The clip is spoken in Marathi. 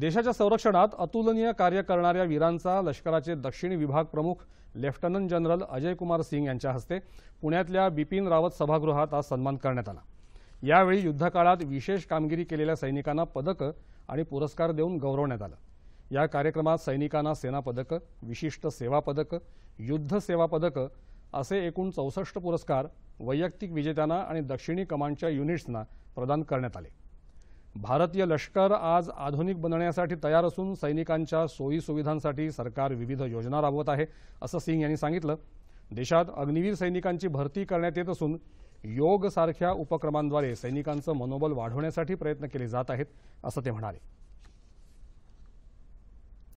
देशाच्या संरक्षणात अतुलनीय कार्य करणाऱ्या वीरांचा लष्कराचे दक्षिण विभाग प्रमुख लेफ्टनंट जनरल अजय कुमार सिंग यांच्या हस्ते पुण्यातल्या बिपिन रावत सभागृहात आज सन्मान करण्यात आला यावेळी युद्धकाळात विशेष कामगिरी केलेल्या सैनिकांना पदकं आणि पुरस्कार देऊन गौरवण्यात आलं या कार्यक्रमात सैनिकांना सेना पदकं विशिष्ट सेवा पदकं युद्ध सेवा पदकं असे एकूण चौसष्ट पुरस्कार वैयक्तिक विजेत्यांना आणि दक्षिणी कमांडच्या युनिट्सना प्रदान करण्यात आले भारतीय लष्कर आज आधुनिक बनण्यासाठी तयार असून सैनिकांच्या सोयीसुविधांसाठी सरकार विविध योजना राबवत आहे असं सिंग यांनी सांगितलं देशात अग्निवीर सैनिकांची भरती करण्यात येत असून योग सारख्या उपक्रमांद्वारे सैनिकांचं मनोबल वाढवण्यासाठी प्रयत्न केले जात आहेत असं ते म्हणाले